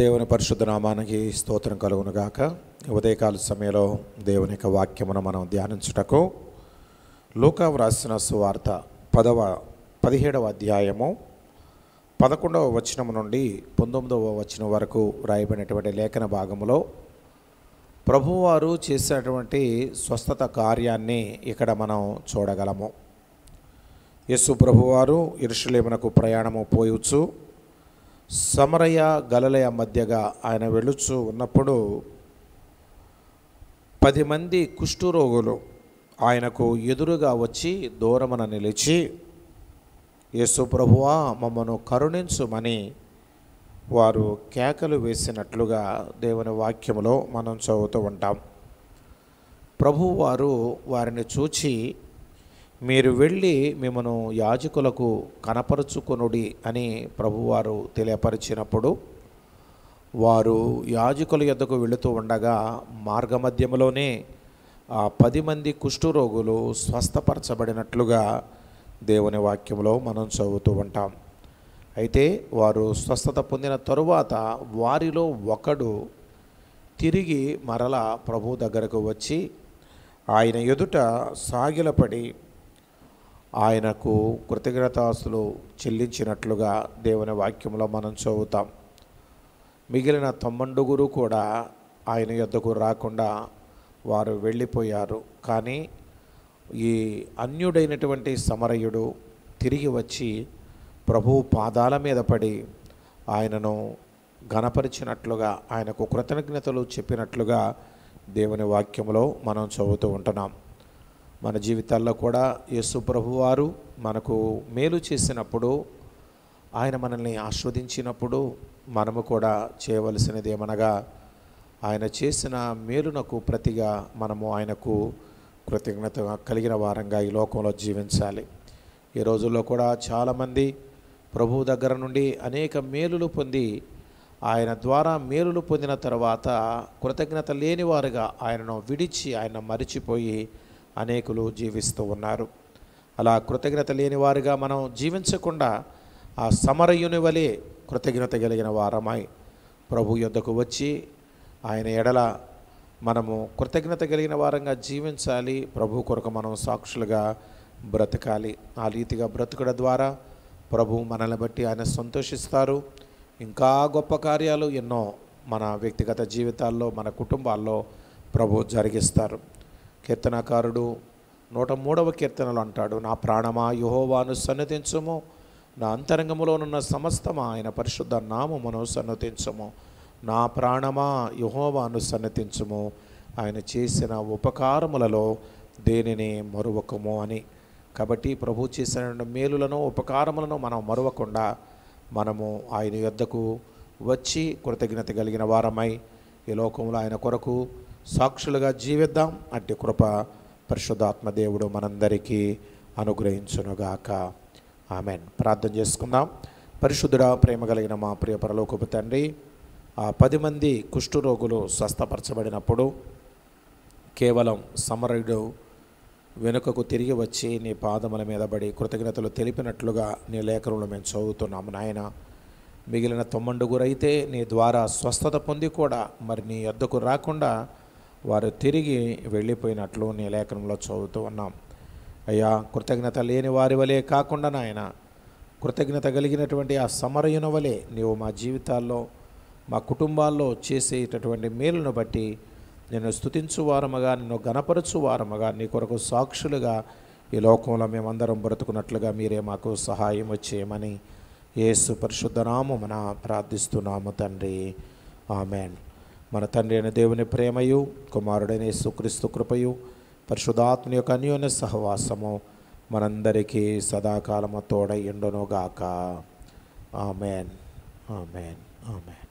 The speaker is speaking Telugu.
దేవుని పరిశుద్ధ నామానికి స్తోత్రం కలుగునుగాక ఉదయకాల సమయంలో దేవుని యొక్క వాక్యమును మనం ధ్యానించుటకు లూకా వ్రాసిన సువార్త పదవ పదిహేడవ అధ్యాయము పదకొండవ వచనం నుండి పంతొమ్మిదవ వచనం వరకు రాయబడినటువంటి లేఖన భాగములో ప్రభువారు చేసినటువంటి స్వస్థత కార్యాన్ని ఇక్కడ మనం చూడగలము యస్సు ప్రభువారు ఇరుషులేమునకు ప్రయాణము పోయొచ్చు సమరయ గలలయ మధ్యగా ఆయన వెళుచు ఉన్నప్పుడు పది మంది రోగులు ఆయనకు ఎదురుగా వచ్చి దూరమన నిలిచి యేసు ప్రభువా మమ్మను కరుణించుమని వారు కేకలు వేసినట్లుగా దేవుని వాక్యములో మనం చదువుతూ ఉంటాం ప్రభువారు వారిని చూచి మీరు వెళ్ళి మిమ్మను యాజకులకు కనపరుచుకొనుడి అని ప్రభువారు తెలియపరిచినప్పుడు వారు యాజకుల ఎద్దకు వెళుతూ ఉండగా మార్గమధ్యంలోనే ఆ పది మంది కుష్ఠురోగులు స్వస్థపరచబడినట్లుగా దేవుని వాక్యంలో మనం చదువుతూ ఉంటాం అయితే వారు స్వస్థత పొందిన తరువాత వారిలో ఒకడు తిరిగి మరలా ప్రభు దగ్గరకు వచ్చి ఆయన ఎదుట సాగిలపడి ఆయనకు కృతజ్ఞతాస్తులు చెల్లించినట్లుగా దేవుని వాక్యంలో మనం చదువుతాం మిగిలిన తొమ్మండుగురు కూడా ఆయన యొద్దకు రాకుండా వారు వెళ్ళిపోయారు కానీ ఈ అన్యుడైనటువంటి సమరయుడు తిరిగి వచ్చి ప్రభు పాదాల మీద పడి ఆయనను గణపరిచినట్లుగా ఆయనకు కృతజ్ఞతలు చెప్పినట్లుగా దేవుని వాక్యంలో మనం చదువుతూ ఉంటున్నాం మన జీవితాల్లో కూడా యేసు ప్రభువారు మనకు మేలు చేసినప్పుడు ఆయన మనల్ని ఆస్వాదించినప్పుడు మనము కూడా చేయవలసినది ఏమనగా ఆయన చేసిన మేలునకు ప్రతిగా మనము ఆయనకు కృతజ్ఞత కలిగిన వారంగా ఈ లోకంలో జీవించాలి ఈ రోజుల్లో కూడా చాలామంది ప్రభువు దగ్గర నుండి అనేక మేలులు పొంది ఆయన ద్వారా మేలులు పొందిన తర్వాత కృతజ్ఞత లేనివారుగా ఆయనను విడిచి ఆయన మరిచిపోయి అనేకులు జీవిస్తూ ఉన్నారు అలా కృతజ్ఞత లేని వారిగా మనం జీవించకుండా ఆ సమరయుని వలె కృతజ్ఞత కలిగిన వారమై ప్రభు యొద్దకు వచ్చి ఆయన ఎడల మనము కృతజ్ఞత కలిగిన వారంగా జీవించాలి ప్రభు కొరకు మనం సాక్షులుగా బ్రతకాలి ఆ రీతిగా బ్రతకడం ద్వారా ప్రభు మనల్ని బట్టి ఆయన సంతోషిస్తారు ఇంకా గొప్ప కార్యాలు ఎన్నో మన వ్యక్తిగత జీవితాల్లో మన కుటుంబాల్లో ప్రభు జరిగిస్తారు కీర్తనకారుడు నూట మూడవ కీర్తనలు అంటాడు నా ప్రాణమా యుహోవాను సన్నతించము నా అంతరంగములోనున్న సమస్తమా ఆయన పరిశుద్ధ నామమును సన్నతించము నా ప్రాణమా యుహోవాను సన్నతించము ఆయన చేసిన ఉపకారములలో దేనిని మరువకము అని కాబట్టి ప్రభు చేసిన మేలులను ఉపకారములను మనం మరువకుండా మనము ఆయన యొద్దకు వచ్చి కృతజ్ఞత కలిగిన వారమై ఈ లోకంలో ఆయన కొరకు సాక్షులుగా జీవిద్దాం అట్టి కృప పరిశుద్ధాత్మ దేవుడు మనందరికీ అనుగ్రహించునుగాక ఆమెన్ ప్రార్థన చేసుకుందాం పరిశుద్ధుడా ప్రేమ కలిగిన మా ప్రియ పరలోకపు తండ్రి ఆ పది మంది కుష్ఠరోగులు స్వస్థపరచబడినప్పుడు కేవలం సమరుడు వెనుకకు తిరిగి వచ్చి నీ పాదముల మీద పడి కృతజ్ఞతలు తెలిపినట్లుగా నీ లేఖనంలో మేము చదువుతున్నాము నాయన మిగిలిన తొమ్మండుగురైతే నీ ద్వారా స్వస్థత పొంది కూడా మరి నీ వద్దకు రాకుండా వారు తిరిగి వెళ్ళిపోయినట్లు నీ లేఖనంలో చదువుతూ ఉన్నాం అయ్యా కృతజ్ఞత లేని వారి వలె కాకుండా నాయన కృతజ్ఞత కలిగినటువంటి ఆ సమరయున వలె నీవు మా జీవితాల్లో మా కుటుంబాల్లో చేసేటటువంటి మేలును బట్టి నేను వారముగా నిన్ను వారముగా నీ కొరకు సాక్షులుగా ఈ లోకంలో మేమందరం బ్రతుకున్నట్లుగా మీరే మాకు సహాయం వచ్చేయమని ఏసు పరిశుద్ధనామమున ప్రార్థిస్తున్నాము తండ్రి ఆమెన్ మన తండ్రి అయిన దేవుని ప్రేమయు కుమారుడైన సుక్రీస్తు కృపయు పరిశుధాత్మ యొక్క అన్యోన్య సహవాసము మనందరికీ సదాకాలము తోడై ఎండునుగాక ఆమెన్ ఆమెన్ ఆమెన్